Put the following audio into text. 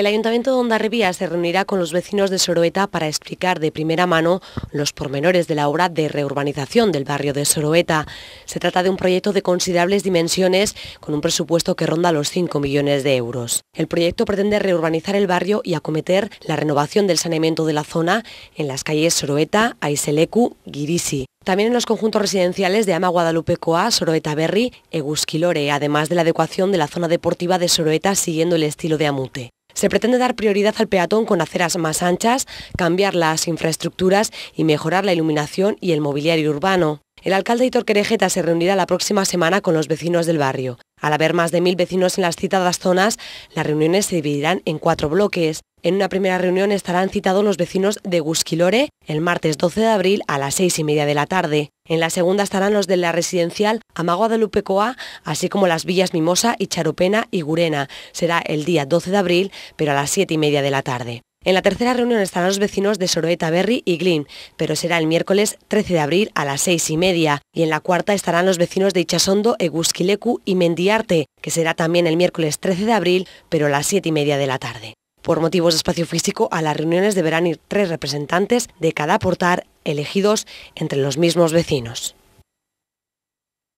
El Ayuntamiento de Ondarribía se reunirá con los vecinos de Soroeta para explicar de primera mano los pormenores de la obra de reurbanización del barrio de Soroeta. Se trata de un proyecto de considerables dimensiones con un presupuesto que ronda los 5 millones de euros. El proyecto pretende reurbanizar el barrio y acometer la renovación del saneamiento de la zona en las calles Soroeta, Aiselecu, Girisi. También en los conjuntos residenciales de Ama Coa, Soroeta Berry, Egusquilore, además de la adecuación de la zona deportiva de Soroeta siguiendo el estilo de Amute. Se pretende dar prioridad al peatón con aceras más anchas, cambiar las infraestructuras y mejorar la iluminación y el mobiliario urbano. El alcalde Hitor Querejeta se reunirá la próxima semana con los vecinos del barrio. Al haber más de mil vecinos en las citadas zonas, las reuniones se dividirán en cuatro bloques. En una primera reunión estarán citados los vecinos de Gusquilore el martes 12 de abril a las seis y media de la tarde. En la segunda estarán los de la residencial Amagua de Lupecoa, así como las villas Mimosa y Charupena y Gurena. Será el día 12 de abril, pero a las siete y media de la tarde. En la tercera reunión estarán los vecinos de Soroeta Berry y Glin, pero será el miércoles 13 de abril a las seis y media. Y en la cuarta estarán los vecinos de Ichasondo, Egusquilecu y Mendiarte, que será también el miércoles 13 de abril, pero a las siete y media de la tarde. Por motivos de espacio físico, a las reuniones deberán ir tres representantes de cada portar elegidos entre los mismos vecinos.